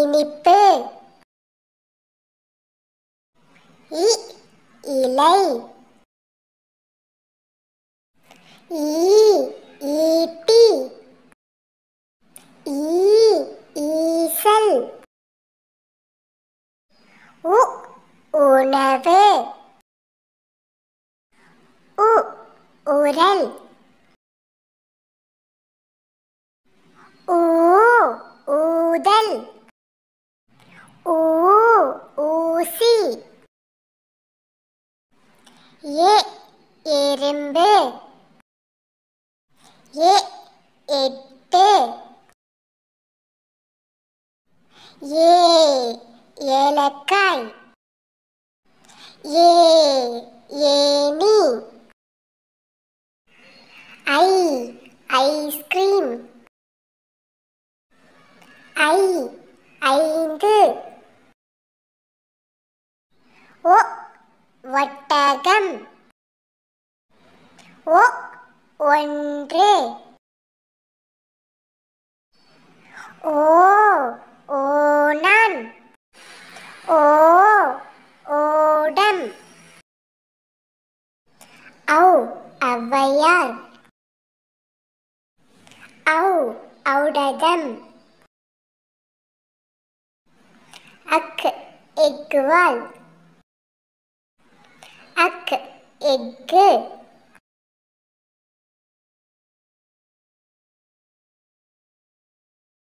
இனிப்பு இ இலை ஈ ஈட்டி ஈ ஈசல் உ உணவு உ உரல் ஊ ஊதல் ஏ எறும்பு ஏ எட்டு ஏ ஏலக்காய் ஏ ஏனி ஐ ஐஸ்கிரீம் ஒட்டகம் ஒ ஒன்று ஓ ஓனான் ஓ ஓடம் ஔ ஔவையார் ஔ ஔடதம் அக் எக்குவாள் egg, egg.